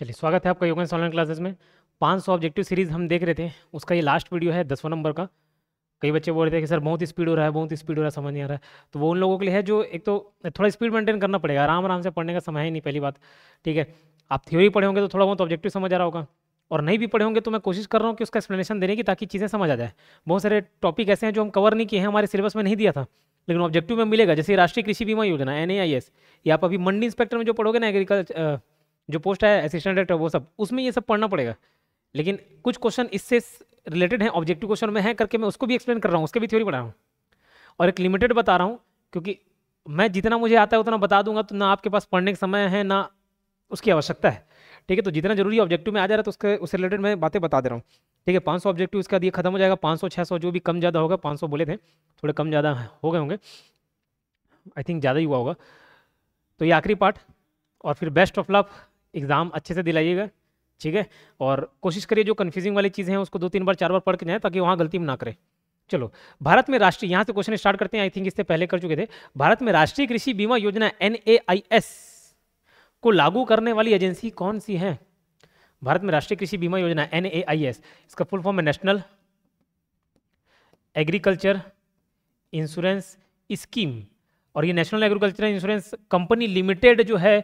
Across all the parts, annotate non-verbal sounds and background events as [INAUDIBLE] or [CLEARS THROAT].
चलिए स्वागत है आपका योग ऑनलाइन क्लासेस में 500 ऑब्जेक्टिव सीरीज हम देख रहे थे उसका ये लास्ट वीडियो है दसवां नंबर का कई बच्चे बोल रहे थे कि सर बहुत स्पीड हो रहा है बहुत ही स्पीड हो रहा है समझ नहीं आ रहा है तो वो उन लोगों के लिए है जो एक तो थोड़ा स्पीड मेंटेन करना पड़ेगा आराम आराम से पढ़ने का समय ही नहीं पहली बात ठीक है आप थ्योरी पढ़े होंगे तो थोड़ा बहुत ऑब्जेक्टिव समझ आ रहा होगा और नहीं भी पढ़े होंगे तो मैं कोशिश कर रहा हूँ कि उसका एक्सप्लेनेशन देने की ताकि चीज़ें समझ आ जाए बहुत सारे टॉपिक ऐसे हैं जो हम कवर नहीं किए हैं हमारे सिलेबस में नहीं दिया था लेकिन ऑब्जेक्टिव में मिलेगा जैसे राष्ट्रीय कृषि बीमा योजना एन ए आप अभी मंडी इंस्पेक्टर में जो पढ़ोगे ना एग्रीकल्चर जो पोस्ट है असिस्टेंट डायरेक्टर वो सब उसमें ये सब पढ़ना पड़ेगा लेकिन कुछ क्वेश्चन इससे रिलेटेड हैं ऑब्जेक्टिव क्वेश्चन में है करके मैं उसको भी एक्सप्लेन कर रहा हूँ उसके भी थ्योरी पढ़ा रहा हूँ और एक लिमिटेड बता रहा हूँ क्योंकि मैं जितना मुझे आता है उतना बता दूंगा तो ना आपके पास पढ़ने का समय है ना उसकी आवश्यकता है ठीक है तो जितना जरूरी ऑब्जेक्टिव में आ जा रहा है तो उसके उससे रिलेटेड मैं बातें बता दे रहा हूँ ठीक है पाँच सौ ऑब्जेक्टिव इसका दिए खत्म हो जाएगा पाँच सौ छः सौ जो भी कम ज़्यादा होगा पाँच सौ बोले थे थोड़े कम ज़्यादा हो गए होंगे आई थिंक ज़्यादा ही हुआ होगा तो ये आखिरी पार्ट और फिर बेस्ट ऑफ लफ एग्ज़ाम अच्छे से दिलाइएगा ठीक है और कोशिश करिए जो कन्फ्यूजिंग वाली चीज़ें हैं उसको दो तीन बार चार बार पढ़ के जाएँ ताकि वहाँ गलती ना करें चलो भारत में राष्ट्रीय यहाँ से क्वेश्चन स्टार्ट करते हैं आई थिंक इससे पहले कर चुके थे भारत में राष्ट्रीय कृषि बीमा योजना एन को लागू करने वाली एजेंसी कौन सी है भारत में राष्ट्रीय कृषि बीमा योजना एन इसका फुल फॉर्म है नेशनल एग्रीकल्चर इंश्योरेंस स्कीम और ये national agriculture insurance company limited जो है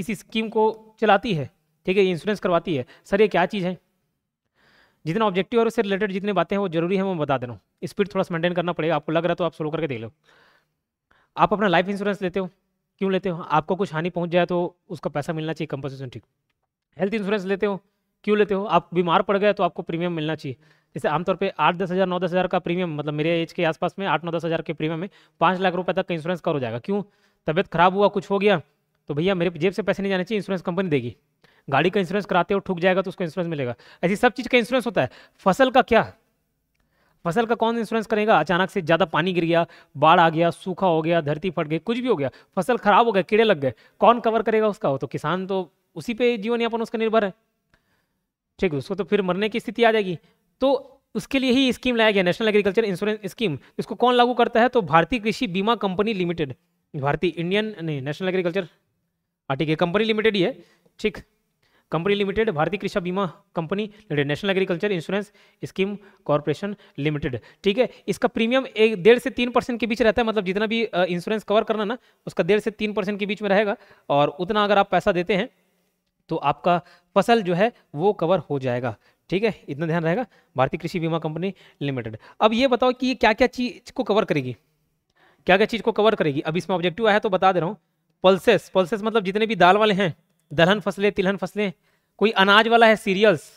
इस स्कीम को चलाती है ठीक है इंश्योरेंस करवाती है सर ये क्या चीज़ है जितना ऑब्जेक्टिव और उससे रिलेटेड जितनी बातें हैं वो जरूरी है मैं बता दे रहा हूँ स्पीड थोड़ा सा मेंटेन करना पड़ेगा आपको लग रहा तो आप स्लो करके देख लो आप अपना लाइफ इंश्योरेंस लेते हो क्यों लेते हो आपको कुछ हानि पहुँच जाए तो उसका पैसा मिलना चाहिए कंपनसेशन ठीक हेल्थ इंश्योरेंस लेते हो क्यों लेते हो आप बीमार पड़ गए तो आपको प्रीमियम मिलना चाहिए जैसे आमतौर पर आठ दस हज़ार नौ दस हज़ार का प्रीमियम मतलब मेरे एज के आसपास में आठ नौ दस हज़ार के प्रीमियम में पाँच लाख रुपये तक का इंश्योरेंस कर हो जाएगा क्यों तबियत खराब हुआ कुछ हो गया तो भैया मेरे जेब से पैसे नहीं जाने चाहिए इंश्योरेंस कंपनी देगी गाड़ी का इंश्योरेंस कराते हो ठुक जाएगा तो उसको इंश्योरेंस मिलेगा ऐसी सब चीज़ का इंश्योरेंस होता है फसल का क्या फसल का कौन इंश्योरेंस करेगा अचानक से ज़्यादा पानी गिर गया बाढ़ आ गया सूखा हो गया धरती फट गई कुछ भी हो गया फसल खराब हो गया कीड़े लग गए कौन कवर करेगा उसका हो तो किसान तो उसी पर जीवन यापन उसका निर्भर है ठीक है उसको तो फिर मरने की स्थिति आ जाएगी तो उसके लिए ही स्कीम लाया गया नेशनल एग्रीकल्चर इंश्योरेंस स्कीम इसको कौन लागू करता है तो भारतीय कृषि बीमा कंपनी लिमिटेड भारतीय इंडियन नहीं नेशनल एग्रीकल्चर हाँ ठीक है कंपनी लिमिटेड ही है ठीक कंपनी लिमिटेड भारतीय कृषि बीमा company limited national agriculture insurance scheme corporation limited ठीक है इसका प्रीमियम एक डेढ़ से तीन परसेंट के बीच रहता है मतलब जितना भी इंश्योरेंस कवर करना ना उसका डेढ़ से तीन परसेंट के बीच में रहेगा और उतना अगर आप पैसा देते हैं तो आपका फसल जो है वो कवर हो जाएगा ठीक है इतना ध्यान रहेगा भारतीय कृषि बीमा कंपनी लिमिटेड अब ये बताओ कि ये क्या क्या चीज़ को कवर करेगी क्या क्या चीज़ को कवर करेगी अब इसमें ऑब्जेक्टिव आया तो बता दे रहा हूँ पल्सेस पल्सेस मतलब जितने भी दाल वाले हैं दलहन फसलें तिलहन फसलें कोई अनाज वाला है सीरियल्स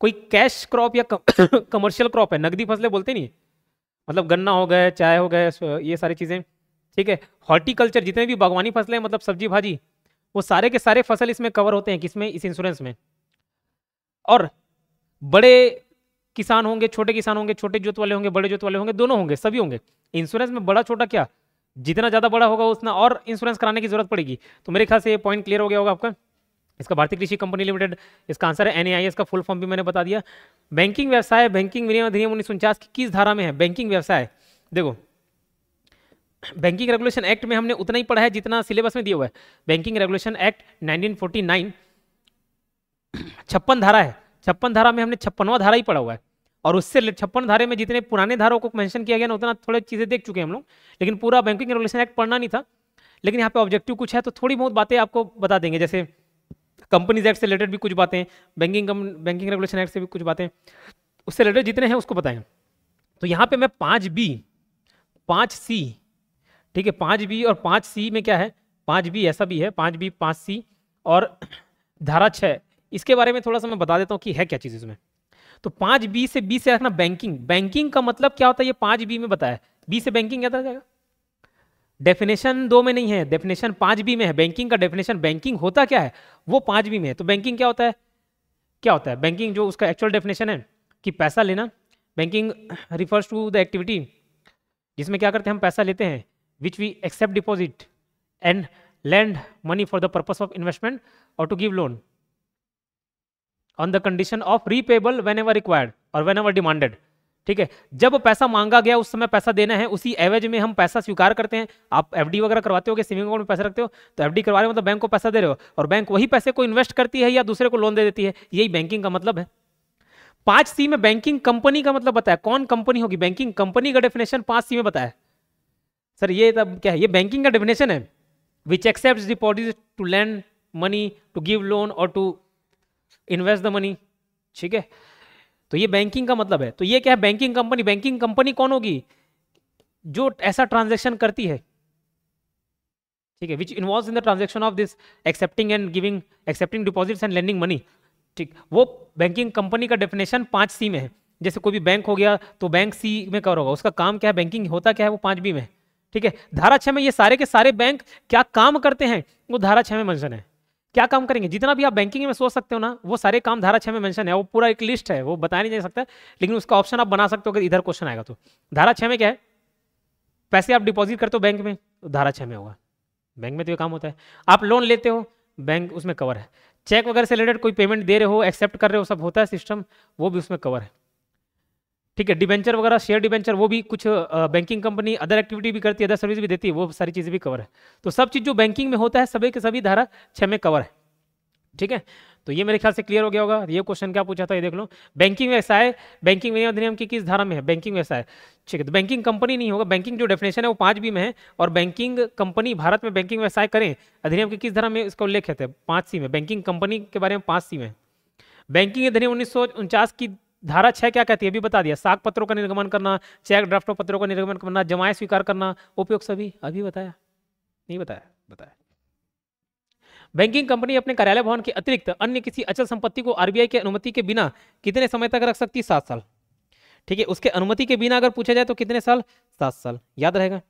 कोई कैश क्रॉप या कमर्शियल क्रॉप [COUGHS] है नकदी फसलें बोलते नहीं मतलब गन्ना हो गए चाय हो गए ये सारी चीज़ें ठीक है हॉर्टिकल्चर जितने भी बागवानी फसलें मतलब सब्जी भाजी वो सारे के सारे फसल इसमें कवर होते हैं किसमें इस इंश्योरेंस में और बड़े किसान होंगे छोटे किसान होंगे छोटे जोत वाले होंगे बड़े जोत वाले होंगे दोनों होंगे सभी होंगे इंश्योरेंस में बड़ा छोटा क्या जितना ज़्यादा बड़ा होगा उतना और इंश्योरेंस कराने की जरूरत पड़ेगी तो मेरे ख्याल से ये पॉइंट क्लियर हो गया होगा आपका इसका भारतीय कृषि कंपनी लिमिटेड इसका आंसर है एन इसका फुल फॉर्म भी मैंने बता दिया बैंकिंग व्यवसाय बैंकिंग विनियम अधिनियम उन्नीस सौ की किस धारा में है बैंकिंग व्यवसाय देखो बैंकिंग रेगुलेशन एक्ट में हमने उतना ही पढ़ा है जितना सिलेबस में दिया हुआ है बैंकिंग रेगुलेशन एक्ट 1949 छप्पन धारा है छप्पन धारा में हमने छप्पनवा धारा ही पढ़ा हुआ है और उससे छप्पन धारे में जितने पुराने धारों को मेंशन किया गया ना उतना थोड़ी चीज़ें देख चुके हैं हम लोग लेकिन पूरा बैंकिंग रेगुलेशन एक्ट पढ़ना नहीं था लेकिन यहाँ पे ऑब्जेक्टिव कुछ है तो थोड़ी बहुत बातें आपको बता देंगे जैसे कंपनीज एक्ट से रिलेटेड भी कुछ बातें बैंकिंग बैंकिंग रेगुलेशन एक्ट से भी कुछ बातें उससे रिलेटेड जितने हैं उसको बताएं तो यहाँ पर मैं पाँच बी पाँच सी ठीक है पाँच बी और पाँच सी में क्या है पाँच बी ऐसा भी है पाँच बी पाँच सी और धारा छः इसके बारे में थोड़ा सा मैं बता देता हूँ कि है क्या चीज़ इसमें तो पांच बी से बी से रखना बैंकिंग बैंकिंग का मतलब क्या होता है ये पांच बी में बताया बी से बैंकिंग क्या जाएगा डेफिनेशन दो में नहीं है डेफिनेशन पांच बी में है बैंकिंग का डेफिनेशन बैंकिंग होता क्या है वो पांच बी में है तो बैंकिंग क्या होता है क्या होता है बैंकिंग जो उसका एक्चुअल डेफिनेशन है कि पैसा लेना banking refers to the activity जिसमें क्या करते हैं हम पैसा लेते हैं which we accept deposit and lend money for the purpose of investment और to give loan on the condition of repayable whenever required और वेन एवर डिमांडेड ठीक है जब पैसा मांगा गया उस समय पैसा देना है उसी एवेज में हम पैसा स्वीकार करते हैं आप एफडी वगैरह करवाते हो गए सेविंग अकाउंट में पैसा रखते हो तो एफडी करवा रहे हो मतलब बैंक को पैसा दे रहे हो और बैंक वही पैसे को इन्वेस्ट करती है या दूसरे को लोन दे देती है यही बैंकिंग का मतलब है पांच सी में बैंकिंग कंपनी का मतलब बताया कौन कंपनी होगी बैंकिंग कंपनी का डेफिनेशन पांच सी में बताया सर ये तब क्या है ये बैंकिंग का डेफिनेशन है which accept deposit to lend money to give loan और टू इन्वेस्ट द मनी ठीक है तो ये बैंकिंग का मतलब है तो ये क्या है बैंकिंग कंपनी बैंकिंग कंपनी कौन होगी जो ऐसा ट्रांजेक्शन करती है ठीक है which involve in the transaction of this accepting and giving accepting deposits and lending money ठीक वो बैंकिंग कंपनी का डेफिनेशन पाँच सी में है जैसे कोई भी बैंक हो गया तो बैंक सी में कवर होगा उसका काम क्या है बैंकिंग होता क्या है वो पाँच बी में ठीक है धारा छः में ये सारे के सारे बैंक क्या काम करते हैं वो धारा छः में मंशन है क्या काम करेंगे जितना भी आप बैंकिंग में सोच सकते हो ना वो सारे काम धारा छः में मेंशन है वो पूरा एक लिस्ट है वो बताया नहीं जा सकता लेकिन उसका ऑप्शन आप बना सकते हो अगर इधर क्वेश्चन आएगा तो धारा छः में क्या है पैसे आप डिपॉजिट करते हो बैंक में तो धारा छः में होगा बैंक में तो ये काम होता है आप लोन लेते हो बैंक उसमें कवर है चेक वगैरह से रिलेटेड कोई पेमेंट दे रहे हो एक्सेप्ट कर रहे हो सब होता है सिस्टम वो भी उसमें कवर है ठीक है डिबेंचर वगैरह शेयर डिबेंचर वो भी कुछ बैंकिंग कंपनी अदर एक्टिविटी भी करती है अदर सर्विस भी देती है वो सारी चीज़ें भी कवर है तो सब चीज़ जो बैंकिंग में होता है सभी के सभी धारा छः में कवर है ठीक है तो ये मेरे ख्याल से क्लियर हो गया होगा ये क्वेश्चन क्या पूछा था ये देख लो बैंकिंग व्यवसाय बैंकिंग विनियम अधिनियम की किस धारा में है बैंकिंग व्यवसाय ठीक है तो बैंकिंग कंपनी नहीं होगा बैंकिंग जो डेफिनेशन है वो पांच बी में है और बैंकिंग कंपनी भारत में बैंकिंग व्यवसाय करें अधिनियम की किस धारा में इसका उल्लेख है तो पांच सी में बैंकिंग कंपनी के बारे में पांच सी में बैंकिंग अधिनियम उन्नीस की धारा छः क्या कहती है अभी बता दिया साग पत्रों का निर्गमन करना चेक ड्राफ्ट पत्रों का निर्गमन करना जमाएं स्वीकार करना उपयोग सभी अभी बताया नहीं बताया बताया बैंकिंग कंपनी अपने कार्यालय भवन के अतिरिक्त अन्य किसी अचल संपत्ति को आरबीआई की अनुमति के बिना कितने समय तक रख सकती है सात साल ठीक है उसके अनुमति के बिना अगर पूछा जाए तो कितने साल सात साल याद रहेगा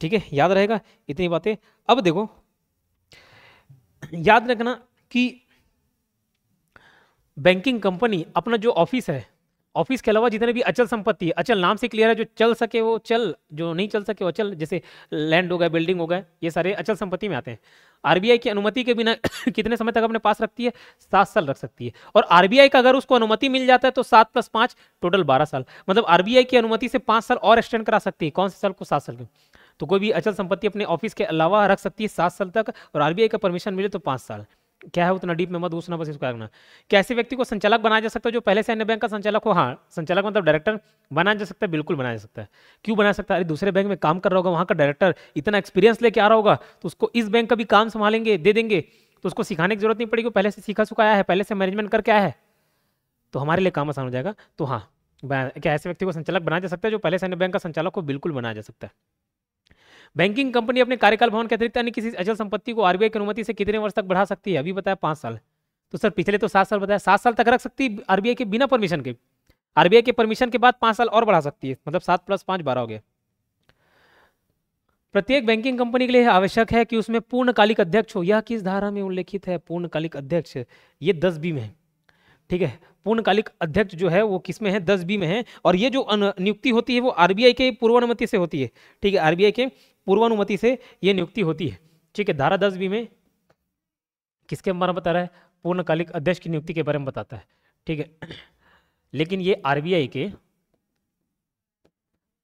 ठीक है याद रहेगा इतनी बातें अब देखो याद रखना कि बैंकिंग कंपनी अपना जो ऑफिस है ऑफिस के अलावा जितने भी अचल संपत्ति है अचल नाम से क्लियर है जो चल सके वो चल जो नहीं चल सके वो अचल जैसे लैंड हो गए बिल्डिंग हो गए ये सारे अचल संपत्ति में आते हैं आरबीआई की अनुमति के बिना [COUGHS] कितने समय तक अपने पास रखती है सात साल रख सकती है और आरबीआई का अगर उसको अनुमति मिल जाता है तो सात प्लस पाँच टोटल बारह साल मतलब आरबीआई की अनुमति से पाँच साल और एक्सटेंड करा सकती है कौन से साल को सात साल के तो कोई भी अचल संपत्ति अपने ऑफिस के अलावा रख सकती है सात साल तक और आरबीआई का परमिशन मिले तो पाँच साल क्या है उतना डीप में मत घुसना बस इसको करना क्या ऐसे व्यक्ति को संचालक बनाया जा सकता है जो पहले से अन्य बैंक का संचालक हो हाँ संचालक मतलब डायरेक्टर बनाया जा सकता है बिल्कुल बनाया जा सकता है क्यों बना सकता है अरे दूसरे बैंक में काम कर रहा होगा वहाँ का डायरेक्टर इतना एक्सपीरियंस लेके आ रहा होगा तो उसको इस बैंक का भी काम संभालेंगे दे देंगे तो उसको सिखाने की जरूरत नहीं पड़ेगी पहले से सीखा सुखा आया है पहले से मैनेजमेंट करके आया है तो हमारे लिए काम आसान हो जाएगा तो हाँ क्या ऐसे व्यक्ति को संचालक बनाया जा सकता है जो पहले से अन्य बैंक का संचालक को बिल्कुल बनाया जा सकता है बैंकिंग कंपनी अपने कार्यकाल भवन के अतिरिक्त अन्य किसी अचल संपत्ति को आरबीआई की अनुमति से कितने वर्ष तक बढ़ा सकती है अभी बताया पांच साल तो सर पिछले तो सात साल बताया सात साल तक रख सकती है आरबीआई के बिना परमिशन के आरबीआई के परमिशन के बाद पांच साल और बढ़ा सकती है मतलब सात प्लस पांच बारह हो गया प्रत्येक बैंकिंग कंपनी के लिए आवश्यक है कि उसमें पूर्णकालिक अध्यक्ष हो यह किस धारा में उल्लेखित है पूर्णकालिक अध्यक्ष ये दस बी में है ठीक है पूर्णकालिक अध्यक्ष जो है वो किस में है दस बी में है और ये जो नियुक्ति होती है वो आरबीआई के पूर्वानुमति से होती है ठीक है आरबीआई के पूर्वानुमति से ये नियुक्ति होती है ठीक है धारा दस बी में किसके बारे में बता रहा है पूर्णकालिक अध्यक्ष की नियुक्ति के बारे में बताता है ठीक है लेकिन ये आरबीआई के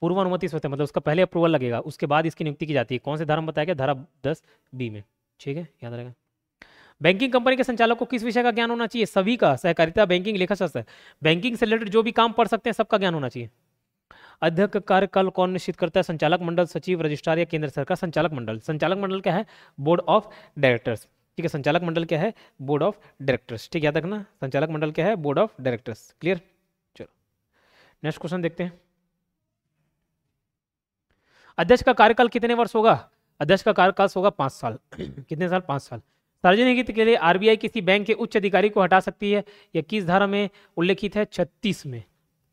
पूर्वानुमति से होता है मतलब उसका पहले अप्रूवल लगेगा उसके बाद इसकी नियुक्ति की जाती है कौन से धारा में बताया गया धारा दस बी में ठीक है याद रहेगा बैंकिंग कंपनी के संचालक को किस विषय का ज्ञान होना चाहिए सभी का सहकारिता बैंकिंग लेखा शास्त्र बैंकिंग से रिलेटेड जो भी काम पढ़ सकते हैं सबका ज्ञान होना चाहिए अध्यक्ष कार्य कल कौन निश्चित करता है संचालक मंडल सचिव रजिस्ट्रार या केंद्र सरकार संचालक मंडल संचालक मंडल क्या है बोर्ड ऑफ डायरेक्टर्स ठीक है संचालक मंडल क्या है बोर्ड ऑफ डायरेक्टर्स ठीक याद रखना संचालक मंडल क्या है बोर्ड ऑफ डायरेक्टर्स क्लियर चलो नेक्स्ट क्वेश्चन देखते हैं अध्यक्ष का कार्यकाल कितने वर्ष होगा अध्यक्ष का कार्यकाल होगा पांच साल [CLEARS THROAT] कितने साल पांच साल सार्वजनिक हित के लिए आरबीआई किसी बैंक के उच्च अधिकारी को हटा सकती है यह किस धारा में उल्लेखित है छत्तीस में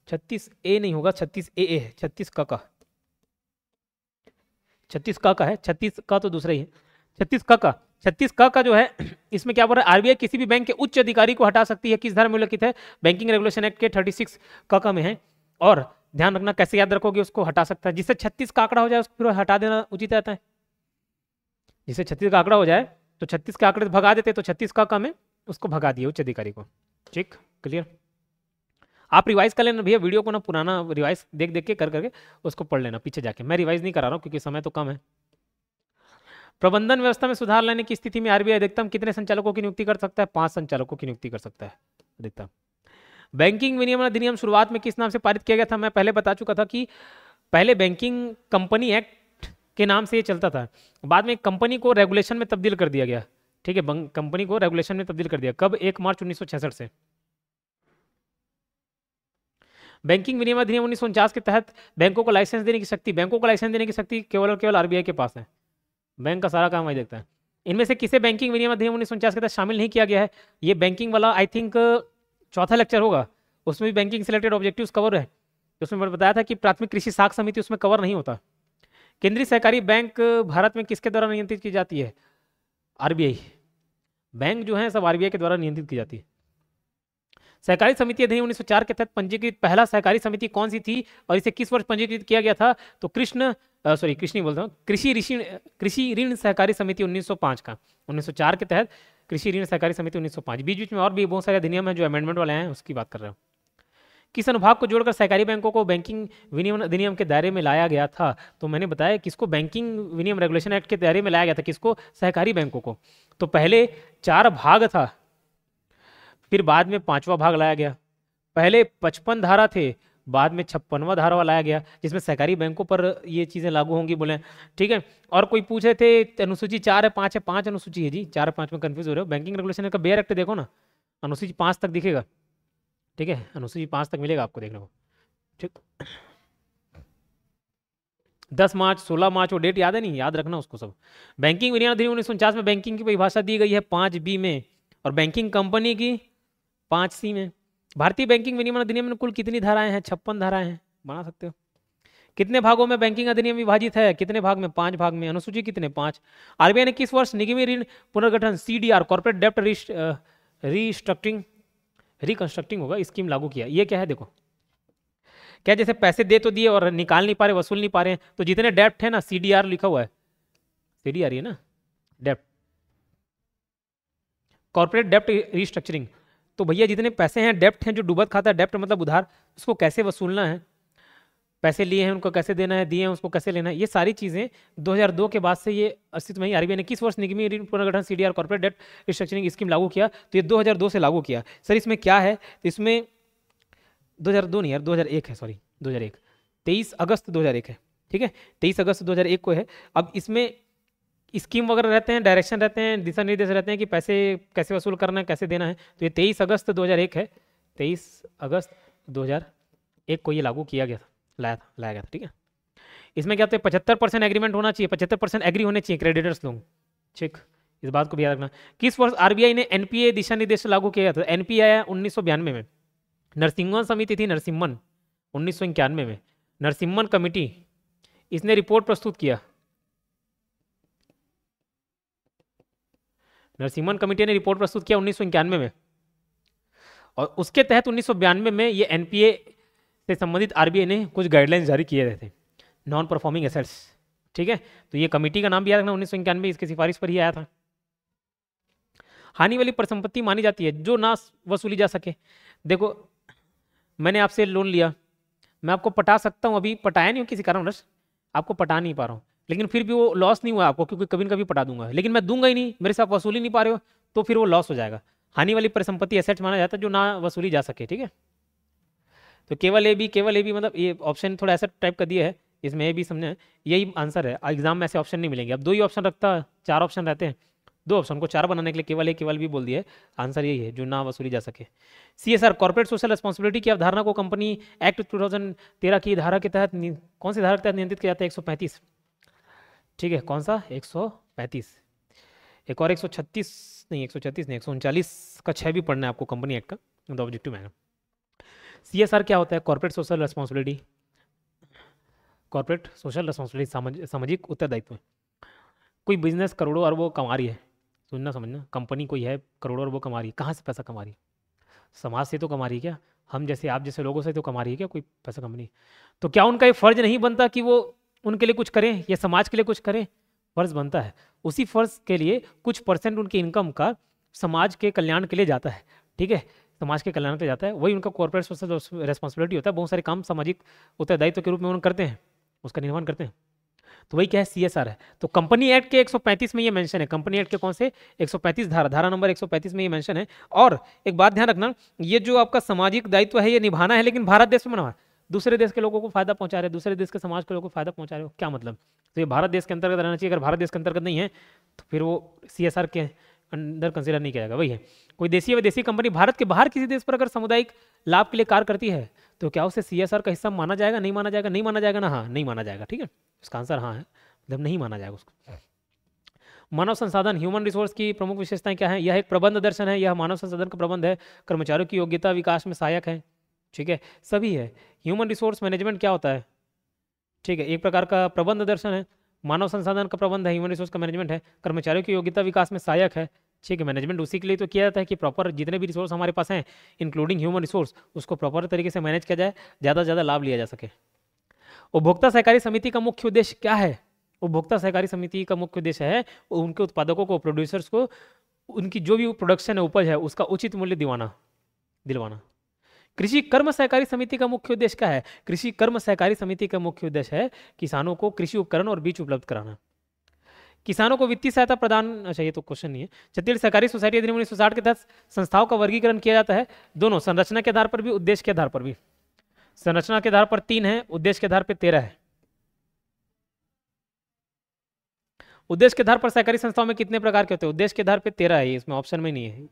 छत्तीस ए नहीं होगा छत्तीस ए ए है छत्तीस का का छत्तीस क का है छत्तीस का तो दूसरा ही है छत्तीस क का छत्तीस क का जो है [CLEARS THROAT] इसमें क्या बोल रहा है आरबीआई किसी भी बैंक के उच्च अधिकारी को हटा सकती है किस धारा में उल्लेखित है बैंकिंग रेगुलेशन एक्ट के थर्टी सिक्स का का में है और ध्यान रखना कैसे याद रखोगे उसको हटा सकता है जिससे छत्तीस का आंकड़ा हो जाए उसको फिर हटा देना उचित रहता है जिससे छत्तीस का आंकड़ा हो जाए तो छत्तीस के आंकड़े तो भगा देते तो छत्तीस का कम है उसको भगा दिया उच्च अधिकारी को ठीक क्लियर आप रिवाइज कर लेना भैया वीडियो को ना पुराना रिवाइज देख देख के कर करके उसको पढ़ लेना पीछे जाके मैं रिवाइज नहीं करा रहा हूँ क्योंकि समय तो कम है प्रबंधन व्यवस्था में सुधार लाने की स्थिति में आरबीआई अधिकतम कितने संचालकों की नियुक्ति कर सकता है पांच संचालकों की नियुक्ति कर सकता है अधिकतम बैंकिंग विनियमन अधिनियम शुरुआत में किस नाम से पारित किया गया था मैं पहले बता चुका था कि पहले बैंकिंग कंपनी एक्ट के नाम से ये चलता था बाद में कंपनी को रेगुलेशन में तब्दील कर दिया गया ठीक है कंपनी को रेगुलेशन में तब्दील कर दिया कब एक मार्च उन्नीस से बैंकिंग विनियम अधिनियम उन्नीस के तहत बैंकों को लाइसेंस देने की शक्ति बैंकों को लाइसेंस देने की शक्ति केवल और केवल आरबीआई के पास है बैंक का सारा काम वही देखता है इनमें से किसे बैंकिंग विनियम अधिनियम उन्नीस के तहत शामिल नहीं किया गया है ये बैंकिंग वाला आई थिंक चौथा लेक्चर होगा उसमें भी बैंकिंग से ऑब्जेक्टिव कवर है उसमें मैंने बताया था कि प्राथमिक कृषि साख समिति उसमें कवर नहीं होता केंद्रीय सहकारी बैंक भारत में किसके द्वारा नियंत्रित की जाती है आरबीआई बैंक जो है सब आरबीआई के द्वारा नियंत्रित की जाती है सहकारी समिति अधिनियम 1904 के तहत पंजीकृत पहला सहकारी समिति कौन सी थी और इसे किस वर्ष पंजीकृत किया गया था तो कृष्ण सॉरी कृष्ण बोलता हूँ कृषि ऋषि कृषि ऋण सहकारी समिति 1905 का 1904 के तहत कृषि ऋण सहकारी समिति 1905 बीच बीच में और भी बहुत सारे अधिनियम है जो अमेंडमेंट वाले हैं उसकी बात कर रहे हैं किस अनुभाग को जोड़कर सहकारी बैंकों को बैंकिंग विनियम अधिनियम के दायरे में लाया गया था तो मैंने बताया किसको बैंकिंग विनियम रेगुलेशन एक्ट के दायरे में लाया गया था किसको सहकारी बैंकों को तो पहले चार भाग था फिर बाद में पांचवा भाग लाया गया पहले पचपन धारा थे बाद में छप्पनवा धारा लाया गया जिसमें सहकारी बैंकों पर ये चीज़ें लागू होंगी बोले ठीक है और कोई पूछे थे अनुसूची चार है पाँच है पाँच अनुसूची है जी चार पाँच में कन्फ्यूज हो रहे हो बैंकिंग रेगुलेशन का बेयर एक्ट देखो ना अनुसूची पाँच तक दिखेगा ठीक है अनुसूची पाँच तक मिलेगा आपको देखने को ठीक दस मार्च सोलह मार्च वो डेट याद है नहीं याद रखना उसको सब बैंकिंग विनियम अधिनियम उन्नीस सौ उनचास में बैंकिंग की परिभाषा दी गई है पाँच बी में और बैंकिंग कंपनी की पाँच सी में भारतीय बैंकिंग विनियमन अधिनियम में कुल कितनी धाराएं हैं छप्पन धाराएं हैं बना सकते हो कितने भागों में बैंकिंग अधिनियम विभाजित है कितने भाग में पांच भाग में अनुसूची कितने पांच आरबीआई ने किस वर्ष निगमी ऋण पुनर्गठन सीडीआर कॉर्पोरेट डेप्ट रिस्ट्रक्टिंग रिकंस्ट्रक्टिंग होगा स्कीम लागू किया ये क्या है देखो क्या जैसे पैसे दे तो दिए और निकाल नहीं पा रहे वसूल नहीं पा रहे हैं तो जितने डेप्ट है ना सी लिखा हुआ है सी डी है ना डेप्ट कॉर्पोरेट डेप्ट रिस्ट्रक्चरिंग तो भैया जितने पैसे हैं डेप्ट हैं जो डूबत खाता है डेप्ट मतलब उधार उसको कैसे वसूलना है पैसे लिए हैं उनको कैसे देना है दिए हैं उसको कैसे लेना है ये सारी चीज़ें 2002 के बाद से ये अस्तित्व में आरबीआई ने किस वर्ष निगमी ऋण पुनर्गठन C D R corporate debt restructuring scheme लागू किया तो ये 2002 से लागू किया सर इसमें क्या है तो इसमें 2002 नहीं यार 2001 है सॉरी 2001 तेईस अगस्त एक है ठीक है तेईस अगस्त एक को है अब इसमें स्कीम वगैरह रहते हैं डायरेक्शन रहते हैं दिशा निर्देश रहते हैं कि पैसे कैसे वसूल करना है कैसे देना है तो ये तेईस अगस्त एक है तेईस अगस्त एक को ये लागू किया गया था लाया था लाया गया था ठीक है इसमें क्या होते हैं पचहत्तर परसेंट एग्रीमेंट होना चाहिए पचहत्तर परसेंट एग्री होने चाहिए क्रेडिटर्स लोग ठीक इस बात को भी याद रखना किस वर्ष आरबीआई ने एनपीए दिशा निर्देश लागू किया था एनपीए आया उन्नीस में नरसिम्हन समिति थी नरसिम्हन उन्नीस में नरसिम्हन कमिटी इसने रिपोर्ट प्रस्तुत किया नरसिम्हन कमेटी ने रिपोर्ट प्रस्तुत किया उन्नीस में और उसके तहत उन्नीस में ये एनपीए से संबंधित आरबीआई ने कुछ गाइडलाइंस जारी किए थे नॉन परफॉर्मिंग एसेट्स ठीक है तो ये कमेटी का नाम भी याद रखना उन्नीस सौ इक्यानवे इसकी सिफारिश पर ही आया था हानि वाली परिसंपत्ति मानी जाती है जो ना वसूली जा सके देखो मैंने आपसे लोन लिया मैं आपको पटा सकता हूँ अभी पटाया नहीं हूँ किसी कारणवश आपको पटा नहीं पा रहा हूँ लेकिन फिर भी वो लॉस नहीं हुआ आपको क्योंकि कभी ना कभी पटा दूंगा लेकिन मैं दूंगा ही नहीं मेरे से आप वसूली नहीं पा रहे हो तो फिर वो लॉस हो जाएगा हानि वाली परिसंपत्ति एसेट्स माना जाता है जो ना वसूली जा सके ठीक है तो केवल ए बी केवल ए बी मतलब ये ऑप्शन थोड़ा ऐसा टाइप का दिया है इसमें ए बी समझे यही आंसर है एग्जाम में ऐसे ऑप्शन नहीं मिलेंगे अब दो ही ऑप्शन रखता है चार ऑप्शन रहते हैं दो ऑप्शन को चार बनाने के लिए केवल ए केवल भी बोल दिए आंसर यही है जो ना वसूली जा सके C S corporate social responsibility की अवधारणा को कंपनी एक्ट टू की धारा के तहत कौन सी धारा के तहत नियंत्रित किया जाता है एक ठीक है कौन सा एक एक और 136 नहीं 136 नहीं एक का छः भी पढ़ना है आपको कंपनी एक्ट का ऑब्जेक्टिव मतलब मैडम सी क्या होता है corporate social responsibility corporate social responsibility सामाजिक उत्तरदायित्व कोई बिजनेस करोड़ों और वो कमा रही है सुनना समझना कंपनी कोई है करोड़ों और वो कमा रही है कहाँ से पैसा कमा रही है समाज से तो कमा रही है क्या हम जैसे आप जैसे लोगों से तो कमा रही है क्या कोई पैसा कंपनी तो क्या उनका ये फ़र्ज़ नहीं बनता कि वो उनके लिए कुछ करें या समाज के लिए कुछ करें फ़र्ज़ बनता है उसी फ़र्ज़ के लिए कुछ परसेंट उनकी इनकम का समाज के कल्याण के लिए जाता है ठीक है समाज के कल्याण के जाता है वही उनका कॉर्पोरेट सोशल रेस्पॉन्सिबिलिटी होता है बहुत सारे काम सामाजिक उत्तरदायित्व के रूप में उन्होंने करते हैं उसका निर्माण करते हैं तो वही क्या है सी है तो कंपनी एक्ट के 135 में ये मेंशन है कंपनी एक्ट के कौन से 135 धारा धारा नंबर 135 में ये मेंशन है और एक बात ध्यान रखना ये जो आपका सामाजिक दायित्व है ये निभाना है लेकिन भारत देश में मना दूसरे देश के लोगों को फायदा पहुंचा रहे दूसरे देश के समाज के लोगों को फायदा पहुंचा रहे हो क्या मतलब तो ये भारत देश के अंतर्गत रहना चाहिए अगर भारत देश के अंतर्गत नहीं है तो फिर वो सी के अंदर कंसिडर नहीं किया जाएगा वही है कोई देशी व देशी कंपनी भारत के बाहर किसी देश पर अगर सामुदायिक लाभ के लिए कार्य करती है तो क्या उसे सी का हिस्सा माना जाएगा नहीं माना जाएगा नहीं माना जाएगा ना हाँ नहीं माना जाएगा ठीक है उसका आंसर हाँ है मतलब नहीं माना जाएगा उसको मानव संसाधन ह्यूमन रिसोर्स की प्रमुख विशेषताएं क्या है यह एक प्रबंध दर्शन है यह मानव संसाधन का प्रबंध है कर्मचारियों की योग्यता विकास में सहायक है ठीक है सभी है ह्यूमन रिसोर्स मैनेजमेंट क्या होता है ठीक है एक प्रकार का प्रबंध दर्शन है मानव संसाधन का प्रबंध है ह्यूमन रिसोर्स का मैनेजमेंट है कर्मचारियों की योग्यता विकास में सहायक है ठीक है मैनेजमेंट उसी के लिए तो किया जाता है कि प्रॉपर जितने भी रिसोर्स हमारे पास हैं इंक्लूडिंग ह्यूमन रिसोर्स उसको प्रॉपर तरीके से मैनेज किया जाए ज़्यादा से ज़्यादा लाभ लिया जा सके उपभोक्ता सहकारी समिति का मुख्य उद्देश्य क्या है उपभोक्ता सहकारी समिति का मुख्य उद्देश्य है उनके उत्पादकों को प्रोड्यूसर्स को उनकी जो भी प्रोडक्शन है उपज है उसका उचित मूल्य दिवाना दिलवाना कृषि कर्म सहकारी समिति का मुख्य उद्देश्य क्या है कृषि कर्म सहकारी समिति का मुख्य उद्देश्य है किसानों को कृषि उपकरण और बीज उपलब्ध कराना किसानों को वित्तीय सहायता प्रदान अच्छा ये तो क्वेश्चन नहीं है छत्तीसगढ़ सहकारी सोसाइटी अधिनियम उन्नीस के तहत संस्थाओं का वर्गीकरण किया जाता है दोनों संरचना के आधार पर भी उद्देश्य के आधार पर भी संरचना के आधार पर तीन है उद्देश्य के आधार पर तेरह है उद्देश्य के आधार पर सहकारी संस्थाओं में कितने प्रकार के होते हैं उद्देश्य के आधार पर तेरह है इसमें ऑप्शन में नहीं है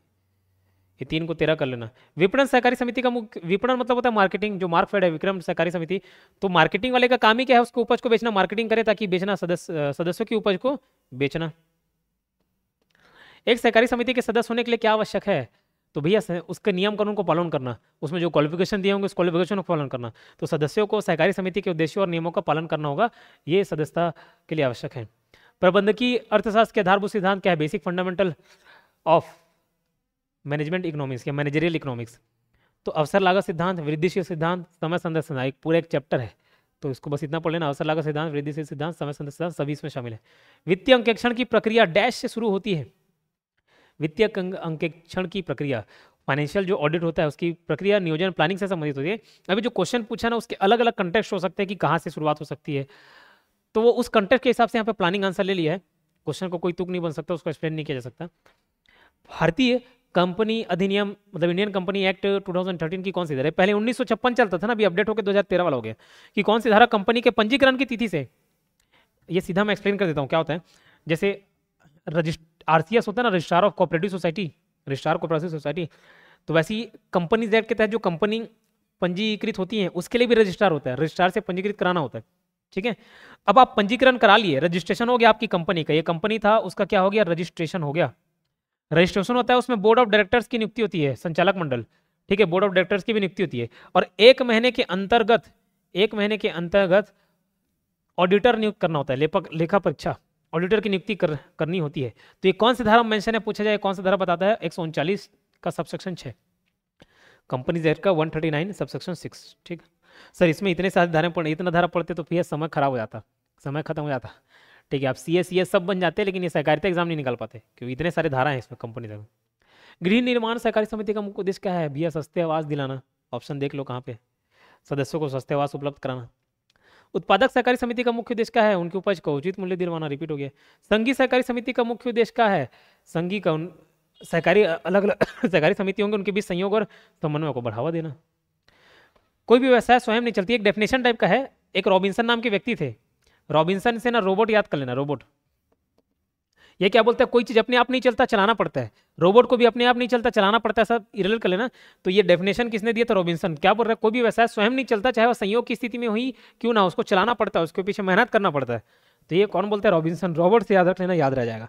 ये तीन को तेरह कर लेना विपणन सहकारी समिति का मुख्य विपणन मतलब होता है मार्केटिंग जो मार्क फेड है विक्रम सहकारी समिति तो मार्केटिंग वाले का काम ही क्या है उसको उपज को बेचना मार्केटिंग करे ताकि बेचना सदस्य सदस्यों की उपज को बेचना एक सहकारी समिति के सदस्य होने के लिए क्या आवश्यक है तो भैया उसके नियम कानून को पालन करना उसमें जो क्वालिफिकेशन दिए होंगे उस क्वालिफिकेशन को पालन करना तो सदस्यों को सहकारी समिति के उद्देश्यों और नियमों का पालन करना होगा ये सदस्यता के लिए आवश्यक है प्रबंधकीय अर्थशास्त्र के आधारभूत सिद्धांत क्या है basic fundamental of management economics या मैनेजरियल इकोनॉमिक्स तो अवसर लागत सिद्धांत वृद्धिशील सिद्धांत समय संदर्भ सिद्धांत एक पूरा एक चैप्टर है तो इसको बस इतना पढ़ लेना अवसर लागत सिद्धांत वृद्धिशील सिद्धांत समय संदर्भ सिद्धांत सभी इसमें शामिल है वित्तीय अंकेक्षण की प्रक्रिया डैश से शुरू होती है वित्तीय अंकेक्षण की प्रक्रिया फाइनेंशियल जो ऑडिट होता है उसकी प्रक्रिया नियोजन प्लानिंग से संबंधित होती है अभी जो क्वेश्चन पूछा ना उसके अलग अलग कंटेक्ट हो सकते हैं कि कहाँ से शुरुआत हो सकती है तो वो उस कंटेक्ट के हिसाब से यहाँ पे प्लानिंग आंसर ले लिया है क्वेश्चन को कोई तुक नहीं बन सकता उसको एक्सप्लेन नहीं किया जा सकता भारतीय कंपनी अधिनियम मतलब इंडियन कंपनी एक्ट 2013 की कौन सी धारा पहले उन्नीस चलता था ना अभी अपडेट होकर 2013 वाला हो गया कि कौन सी धारा कंपनी के पंजीकरण की तिथि से ये सीधा मैं एक्सप्लेन कर देता हूँ क्या होता है जैसे रजिस्ट आर होता है ना registrar of cooperative society registrar cooperative society तो वैसी कंपनीज एक्ट के तहत जो कंपनी पंजीकृत होती है उसके लिए भी रजिस्ट्रार होता है रजिस्ट्रार से पंजीकृत कराना होता है ठीक है अब आप पंजीकरण करा लिए रजिस्ट्रेशन हो गया आपकी कंपनी का ये कंपनी था उसका क्या हो गया रजिस्ट्रेशन हो गया रजिस्ट्रेशन होता है उसमें बोर्ड ऑफ डायरेक्टर्स की नियुक्ति होती है संचालक मंडल ठीक है बोर्ड ऑफ डायरेक्टर्स की भी नियुक्ति होती है और एक महीने के अंतर्गत एक महीने के अंतर्गत ऑडिटर नियुक्त करना होता है लेपक लेखा परीक्षा ऑडिटर की नियुक्ति कर, करनी होती है तो ये कौन सी धारा मेंशन है पूछा जाए कौन सा धारा बताता है एक का सबसेक्शन छः कंपनीज एक्ट का 139 सबसेक्शन सिक्स ठीक सर इसमें इतने सारे धारा पढ़ इतना धारा पढ़ते तो फिर समय खराब हो जाता समय खत्म हो जाता ठीक है आप सी एस सी एस सब बन जाते हैं लेकिन ये सहकारिता एग्जाम नहीं निकाल पाते क्योंकि इतने सारे धारा हैं इसमें कंपनी तक गृह निर्माण सहकारी समिति का मुख्य उद्देश्य क्या है भैया सस्ते आवास दिलाना ऑप्शन देख लो कहाँ पे सदस्यों को सस्ते आवास उपलब्ध कराना उत्पादक सहकारी समिति का मुख्य उद्देश्य क्या है उनकी उपज को उचित मूल्य दिलवाना रिपीट हो गया संघीय सहकारी समिति का मुख्य उद्देश्य क्या है संघी का सहकारी अलग अलग [COUGHS] सहकारी समिति होंगे उनके बीच संयोग और समन्वय को बढ़ावा देना कोई भी व्यवसाय स्वयं नहीं चलती एक डेफिनेशन टाइप का है एक रॉबिन्सन नाम के व्यक्ति थे रॉबिन्सन से ना रोबोट याद कर लेना रोबोट ये क्या बोलता है कोई चीज़ अपने आप नहीं चलता चलाना पड़ता है रोबोट को भी अपने आप नहीं चलता चलाना पड़ता है सब इरल कर लेना तो ये डेफिनेशन किसने दिया था रोबिनसन क्या बोल रहा है कोई भी व्यवसाय स्वयं नहीं चलता चाहे वह संयोग की स्थिति में हुई क्यों ना उसको चलाना पड़ता है उसके पीछे मेहनत करना पड़ता है तो ये कौन बोलता है रॉबिन्सन रॉबोट से याद रख लेना याद रह जाएगा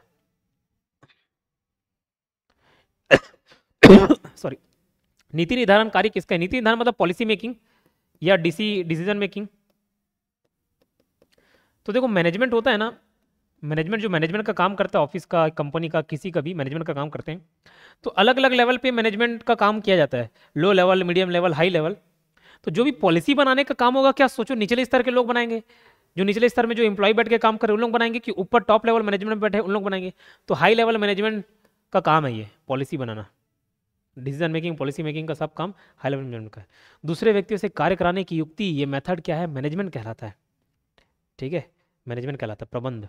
सॉरी [COUGHS] नीति निर्धारण कार्य किसका है नीति निर्धारण मतलब पॉलिसी मेकिंग या डिसी डिसीजन मेकिंग तो देखो मैनेजमेंट होता है ना मैनेजमेंट जो मैनेजमेंट का काम करता है ऑफिस का कंपनी का किसी का भी मैनेजमेंट का काम करते हैं तो अलग अलग लेवल पे मैनेजमेंट का काम किया जाता है low level medium level high level तो जो भी पॉलिसी बनाने का काम होगा क्या सोचो निचले स्तर के लोग बनाएंगे जो निचले स्तर में जो एम्प्लॉय बैठ के काम करें उन लोग बनाएंगे कि ऊपर टॉप लेवल मैनेजमेंट बैठे उन लोग बनाएंगे तो हाई लेवल मैनेजमेंट का काम है ये पॉलिसी बनाना डिसीजन मेकिंग पॉलिसी मेकिंग का सब काम हाई लेवल मैनेजमेंट का है दूसरे व्यक्तियों से कार्य कराने की युक्ति ये मेथड क्या है मैनेजमेंट कहलाता है ठीक है मैनेजमेंट कहलाता है प्रबंध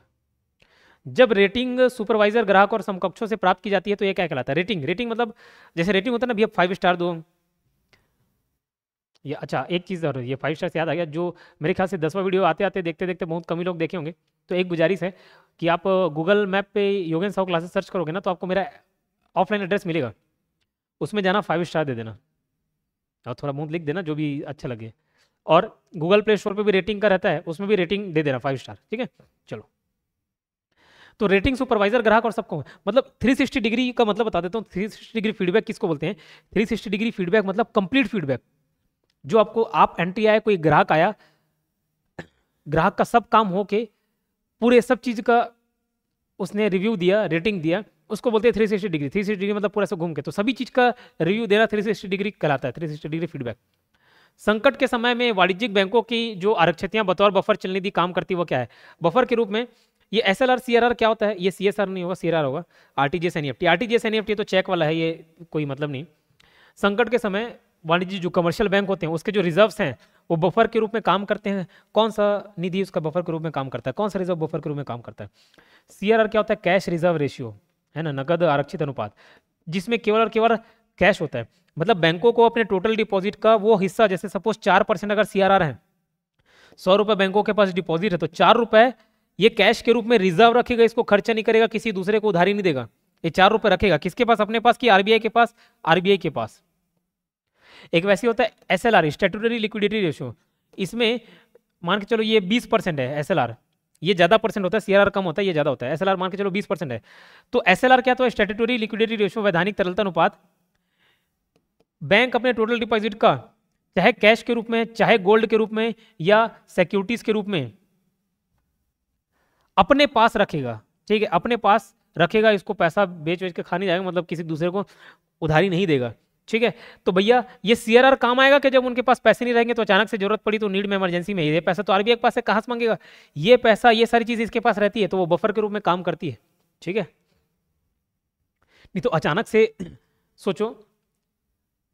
जब रेटिंग सुपरवाइजर ग्राहक और समकक्षों से प्राप्त की जाती है तो ये क्या कहलाता है रेटिंग रेटिंग मतलब जैसे रेटिंग होता है ना भैया फाइव स्टार दो ये अच्छा एक चीज़ और ये फाइव स्टार से याद आ गया जो मेरे ख्याल से दसवा वीडियो आते आते देखते देखते बहुत कमी लोग देखे होंगे तो एक गुजारिश है कि आप गूगल मैप पे योगेंद्र साहू क्लासेस सर्च करोगे ना तो आपको मेरा ऑफलाइन एड्रेस मिलेगा उसमें जाना फाइव स्टार दे देना और थोड़ा बहुत लिख देना जो भी अच्छा लगे और गूगल प्ले स्टोर पर भी रेटिंग का रहता है उसमें भी रेटिंग दे देना फाइव स्टार ठीक है चलो तो रेटिंग सुपरवाइजर ग्राहक और सबको मतलब 360 डिग्री का मतलब बता देता हूँ 360 डिग्री फीडबैक किसको बोलते हैं 360 डिग्री फीडबैक मतलब कंप्लीट फीडबैक जो आपको आप एंट्री आया कोई ग्राहक आया ग्राहक का सब काम हो के पूरे सब चीज़ का उसने रिव्यू दिया रेटिंग दिया उसको बोलते हैं three sixty degree three degree मतलब पूरा से घूम के तो सभी चीज़ का रिव्यू देना थ्री सिक्सटी डिग्री कहलाता है थ्री सिक्सटी डिग्री फीडबैक संकट के समय में वाणिज्यिक बैंकों की जो आरक्षित बतौर बफर चलने दी काम करती वो क्या है बफर के रूप में ये S L R C R R क्या होता है ये सी नहीं होगा सी होगा R T G S N तो चेक वाला है ये कोई मतलब नहीं संकट के समय वाणिज्य जो कमर्शियल बैंक होते हैं उसके जो रिजर्व्स हैं वो बफर के रूप में काम करते हैं कौन सा निधि उसका बफर के रूप में काम करता है कौन सा रिजर्व बफर के रूप में काम करता है सी क्या होता है कैश रिजर्व रेशियो है ना नगद आरक्षित अनुपात जिसमें केवल और केवल कैश होता है मतलब बैंकों को अपने टोटल डिपॉजिट का वो हिस्सा जैसे सपोज चार परसेंट अगर सी है सौ रुपए बैंकों के पास डिपॉजिट है तो चार रुपए ये कैश के रूप में रिजर्व रखेगा इसको खर्चा नहीं करेगा किसी दूसरे को उधारी नहीं देगा ये चार रुपए रखेगा किसके पास अपने पास कि आरबीआई के पास आरबीआई के पास एक वैसे होता है S L R statutory liquidity ratio इसमें मान के चलो ये बीस परसेंट है एस एल आर ये ज्यादा परसेंट होता है सीआरआर कम होता है ये ज्यादा होता है एसएलआर मान के चलो 20 परसेंट है तो एसएलआर क्या तो स्टेटरी लिक्विडिटी रेशो वैधानिक तरलता अनुपात बैंक अपने टोटल डिपॉजिट का चाहे कैश के रूप में चाहे गोल्ड के रूप में या सिक्योरिटीज के रूप में अपने पास रखेगा ठीक है अपने पास रखेगा इसको पैसा बेच बेच के खा नहीं जाएगा मतलब किसी दूसरे को उधारी नहीं देगा ठीक है तो भैया ये सीआरआर काम आएगा कि जब उनके पास पैसे नहीं रहेंगे तो अचानक से जरूरत पड़ी तो नीड में इमरजेंसी में ये पैसा तो आरबीआई के पास से कहाँ से मांगेगा ये पैसा ये सारी चीज़ इसके पास रहती है तो वो बफर के रूप में काम करती है ठीक है नहीं तो अचानक से सोचो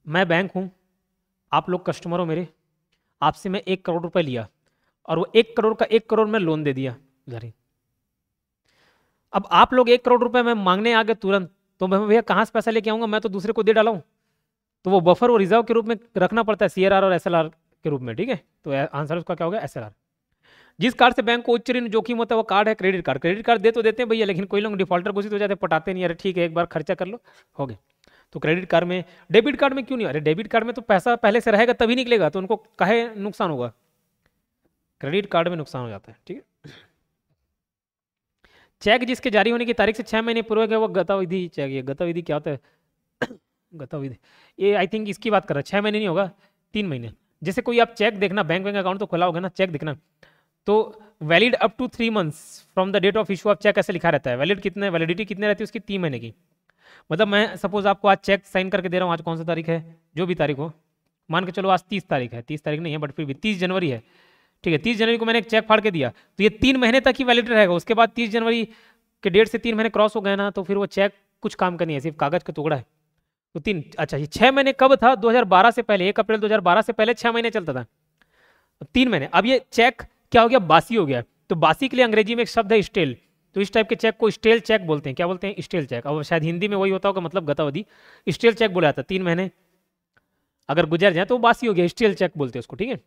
मैं बैंक हूँ आप लोग कस्टमर हो मेरे आपसे मैं एक करोड़ रुपए लिया और वो एक करोड़ का एक करोड़ में लोन दे दिया उधर ही अब आप लोग एक करोड़ रुपए में मांगने आ गए तुरंत तो मैं भैया कहाँ से पैसा लेके आऊँगा मैं तो दूसरे को दे डाला हूँ तो वो बफर और रिजर्व के रूप में रखना पड़ता है सी और एस के रूप में ठीक है तो आंसर उसका क्या होगा एस जिस कार्ड से बैंक को उच्च ऋण जोखिम होता है वो कार्ड है क्रेडिट कार्ड क्रेडिट कार्ड दे तो देते हैं भैया लेकिन कोई लोग डिफॉल्टर घोषित हो जाते हैं पटाते नहीं अरे ठीक है एक बार खर्चा कर लो हो गया तो क्रेडिट कार्ड में डेबिट कार्ड में क्यों नहीं अरे डेबिट कार्ड में तो पैसा पहले से रहेगा तभी निकलेगा तो उनको कहे नुकसान होगा क्रेडिट कार्ड में नुकसान हो जाता है ठीक है चेक जिसके जारी होने की तारीख से छह महीने पूर्व है वो गताविधि चेक ये गताविधि क्या होता है [COUGHS] गताविधि ये आई थिंक इसकी बात कर रहा है छह महीने नहीं होगा तीन महीने जैसे कोई आप चेक देखना बैंक बैंक अकाउंट तो खुला होगा ना चेक देखना तो valid up to three months from the date of issue of cheque ऐसे लिखा रहता है वैलिड कितने वैलिडिटी कितने रहती है उसकी तीन महीने की मतलब मैं सपोज आपको आज चेक साइन करके दे रहा हूँ आज कौन सा तारीख है जो भी तारीख हो मान के चलो आज तीस तारीख है तीस तारीख नहीं है बट फिर भी तीस जनवरी है ठीक है तीस जनवरी को मैंने एक चेक फाड़ के दिया तो ये तीन महीने तक ही वैलिड रहेगा उसके बाद तीस जनवरी के डेट से तीन महीने क्रॉस हो गए ना तो फिर वो चेक कुछ काम का नहीं है सिर्फ कागज का टुकड़ा है तो तीन अच्छा ये छः महीने कब था 2012 से पहले एक अप्रैल 2012 से पहले छः महीने चलता था तो तीन महीने अब ये चेक क्या हो गया बासी हो गया तो बासी के लिए अंग्रेजी में एक शब्द है स्टेल तो इस टाइप के चेक को स्टेल चेक बोलते हैं क्या बोलते हैं स्टेल चेक अब शायद हिंदी में वही होता होगा मतलब गतावधि स्टेल चेक बोला जाता है तीन महीने अगर गुजर जाए तो बासी हो गया स्टेल चेक बोलते हैं उसको ठीक है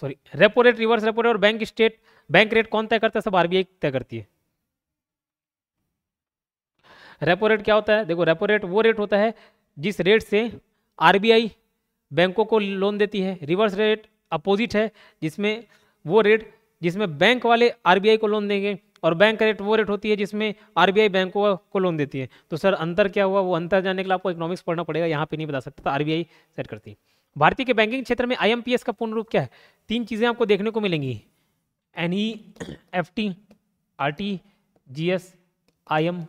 sorry repo rate reverse repo rate और बैंक स्टेट बैंक रेट कौन तय करता है सब आरबीआई तय करती है रेपो रेट क्या होता है देखो रेपो रेट वो रेट होता है जिस रेट से आरबीआई बैंकों को लोन देती है रिवर्स रेट अपोजिट है जिसमें वो रेट जिसमें बैंक वाले आरबीआई को लोन देंगे और बैंक रेट वो रेट होती है जिसमें आरबीआई बैंकों को लोन देती है तो सर अंतर क्या हुआ वो अंतर जानने के लिए आपको इकोनॉमिक्स पढ़ना पड़ेगा यहाँ पे नहीं बता सकता आर बी सेट करती है भारतीय के बैंकिंग क्षेत्र में आई का पूर्ण रूप क्या है तीन चीज़ें आपको देखने को मिलेंगी N E F T R T G S I M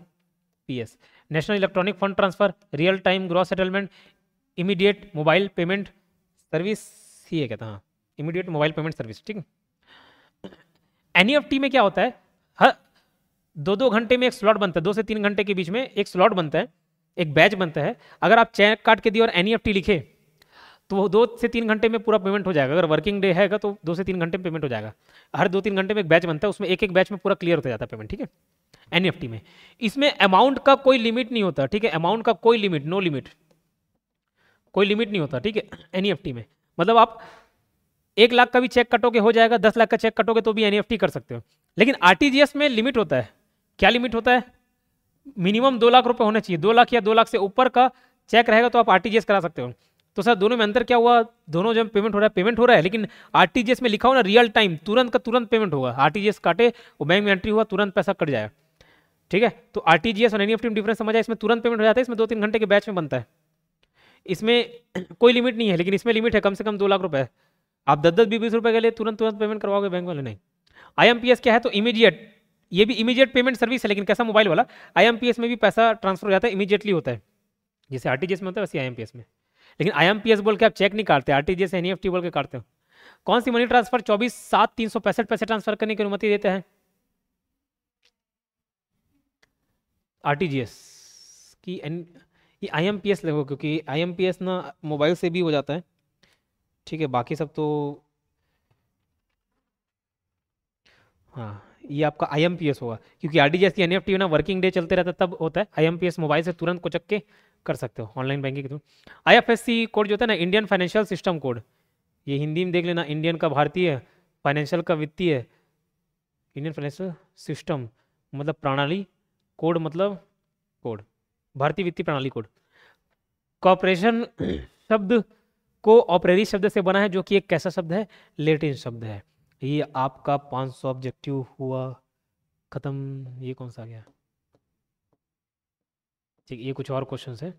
P S national electronic fund transfer real time gross settlement immediate mobile payment service ही है कहता हाँ इमीडिएट मोबाइल पेमेंट सर्विस ठीक एन e में क्या होता है हर दो दो घंटे में एक स्लॉट बनता है दो से तीन घंटे के बीच में एक स्लॉट बनता है एक बैच बनता है अगर आप चेक काट के दिए और एन e लिखे तो, तो दो से तीन घंटे में पूरा पेमेंट हो जाएगा अगर वर्किंग डे हैगा तो दो से तीन घंटे में पेमेंट हो जाएगा हर दो तीन घंटे में एक बैच बनता है उसमें एक एक बैच में पूरा क्लियर होता जाता है पेमेंट ठीक है एन e में इसमें अमाउंट का कोई लिमिट नहीं होता ठीक है अमाउंट का कोई लिमिट नो लिमिट कोई लिमिट नहीं होता ठीक है एन में मतलब आप एक लाख का भी चेक कटोगे हो जाएगा दस लाख का चेक कटोगे तो भी एन e कर सकते हो लेकिन आरटीजीएस में लिमिट होता है क्या लिमिट होता है मिनिमम दो लाख रुपए होना चाहिए दो लाख या दो लाख से ऊपर का चेक रहेगा तो आप आरटीजीएस करा सकते हो तो सर दोनों में अंतर क्या हुआ दोनों जब पेमेंट हो रहा है पेमेंट हो रहा है लेकिन आरटीजीएस में लिखा हो ना रियल टाइम तुरंत का तुरंत पेमेंट होगा आरटीजीएस काटे वो बैंक में एंट्री हुआ तुरंत पैसा कट जाए ठीक है तो आरटीजीएस और एनईएफटी e में डिफरेंस समझ इसमें तुरंत पेमेंट हो जाता है इसमें दो तीन घंटे के बैच में बनता है इसमें कोई लिमिट नहीं है लेकिन इसमें लिमिट है कम से कम दो लाख रुपए आप दस दस बीस बीस रुपए के लिए तुरंत तुरंत पेमेंट करवाओगे बैंक वाले नहीं आई क्या है तो इमीडिएट ये भी इमीडिएट पेमेंट सर्विस है लेकिन कैसा मोबाइल वाला आई में भी पैसा ट्रांसफर हो जाता है इमीडिएटली होता है जैसे आर में होता है वैसे आई में लेकिन आई बोल के आप चेक नहीं काटते R T G N F बोल के काटते हो कौन सी मनी ट्रांसफर चौबीस सात तीन सौ पैंसठ पैसे ट्रांसफर करने की अनुमति देते हैं आरटीजीएस की एन ये आईएमपीएस लगो क्योंकि आईएमपीएस ना मोबाइल से भी हो जाता है ठीक है बाकी सब तो हाँ ये आपका आई होगा क्योंकि आर डी जैसी एन ना वर्किंग डे चलते रहता तब होता है आई मोबाइल से तुरंत को चक के कर सकते हो ऑनलाइन बैंकिंग के थ्रू आई कोड जो होता है ना इंडियन फाइनेंशियल सिस्टम कोड ये हिंदी में देख लेना इंडियन का भारतीय फाइनेंशियल का वित्तीय इंडियन फाइनेंशियल सिस्टम मतलब प्रणाली कोड मतलब कोड भारतीय वित्तीय प्रणाली कोड कॉपरेशन शब्द को ऑपरेरी शब्द से बना है जो कि एक कैसा शब्द है लेटिन शब्द है ये आपका 500 ऑब्जेक्टिव हुआ खत्म ये कौन सा गया ठीक ये कुछ और क्वेश्चन है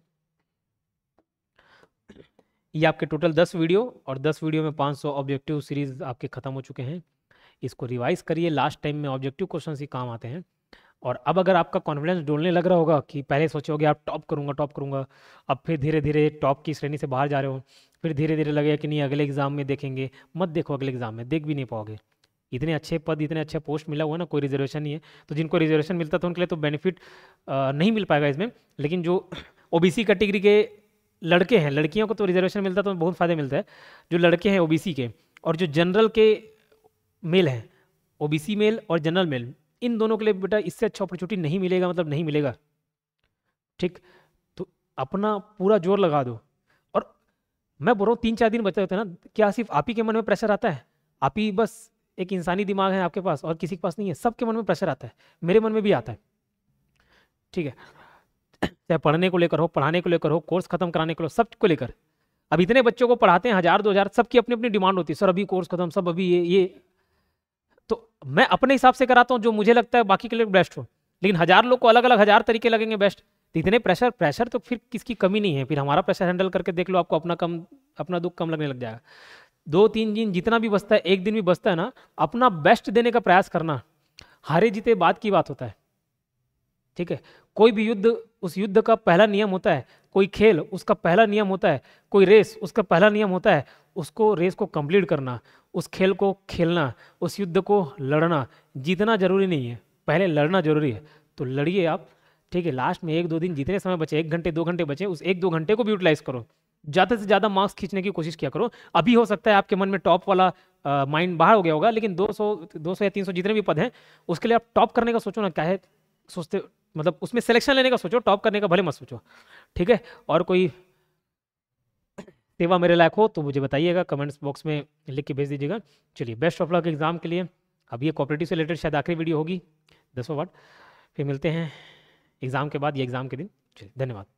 ये आपके टोटल दस वीडियो और दस वीडियो में 500 ऑब्जेक्टिव सीरीज आपके खत्म हो चुके हैं इसको रिवाइज करिए लास्ट टाइम में ऑब्जेक्टिव क्वेश्चन ही काम आते हैं और अब अगर आपका कॉन्फिडेंस डोलने लग रहा होगा कि पहले सोचोगे आप टॉप करूंगा टॉप करूंगा अब फिर धीरे धीरे टॉप की श्रेणी से बाहर जा रहे हो फिर धीरे धीरे लगेगा कि नहीं अगले एग्जाम में देखेंगे मत देखो अगले एग्जाम में देख भी नहीं पाओगे इतने अच्छे पद इतने अच्छे पोस्ट मिला हुआ है ना कोई रिजर्वेशन नहीं है तो जिनको रिजर्वेशन मिलता था उनके लिए तो बेनिफिट नहीं मिल पाएगा इसमें लेकिन जो ओ कैटेगरी के लड़के हैं लड़कियों को तो रिजर्वेशन मिलता तो बहुत फ़ायदे मिलता है जो लड़के हैं ओ के और जो जनरल के मेल हैं ओ मेल और जनरल मेल इन दोनों के लिए बेटा इससे अच्छा अपॉर्चुनिटी नहीं मिलेगा मतलब नहीं मिलेगा ठीक तो अपना पूरा जोर लगा दो और मैं बोल रहा हूँ तीन चार दिन बचते होते हैं ना क्या सिर्फ आप ही के मन में प्रेशर आता है आप ही बस एक इंसानी दिमाग है आपके पास और किसी के पास नहीं है सबके मन में प्रेशर आता है मेरे मन में भी आता है ठीक है चाहे पढ़ने को लेकर हो पढ़ाने को लेकर हो कोर्स खत्म कराने को लेकर सब को लेकर अब इतने बच्चों को पढ़ाते हैं हज़ार दो हज़ार सबकी अपनी अपनी डिमांड होती है सर अभी कोर्स खत्म सब अभी ये ये तो मैं अपने हिसाब से कराता हूँ जो मुझे लगता है बाकी के लिए बेस्ट हो लेकिन हजार लोग को अलग अलग हजार तरीके लगेंगे बेस्ट तो इतने प्रेशर प्रेशर तो फिर किसकी कमी नहीं है फिर हमारा प्रेशर हैंडल करके देख लो आपको अपना कम अपना दुख कम लगने लग जाएगा दो तीन दिन जितना भी बचता है एक दिन भी बचता है ना अपना बेस्ट देने का प्रयास करना हारे जीते बाद की बात होता है ठीक है कोई भी युद्ध उस युद्ध का पहला नियम होता है कोई खेल उसका पहला नियम होता है कोई रेस उसका पहला नियम होता है उसको रेस को कंप्लीट करना उस खेल को खेलना उस युद्ध को लड़ना जीतना जरूरी नहीं है पहले लड़ना जरूरी है तो लड़िए आप ठीक है लास्ट में एक दो दिन जितने समय बचे एक घंटे दो घंटे बचे उस एक दो घंटे को भी यूटिलाइज करो ज़्यादा से ज़्यादा मार्क्स खींचने की कोशिश किया करो अभी हो सकता है आपके मन में टॉप वाला माइंड बाहर हो गया होगा लेकिन 200 200 या 300 जितने भी पद हैं उसके लिए आप टॉप करने का सोचो ना क्या है सोचते मतलब उसमें सिलेक्शन लेने का सोचो टॉप करने का भले मत सोचो ठीक है और कोई सेवा मेरे लायक हो तो मुझे बताइएगा कमेंट्स बॉक्स में लिख के भेज दीजिएगा चलिए बेस्ट ऑफ लक एग्ज़ाम के लिए अब ये कॉपरेटिव से रिलेटेड शायद आखिरी वीडियो होगी दसों वाट फिर मिलते हैं एग्ज़ाम के बाद या एग्ज़ाम के दिन चलिए धन्यवाद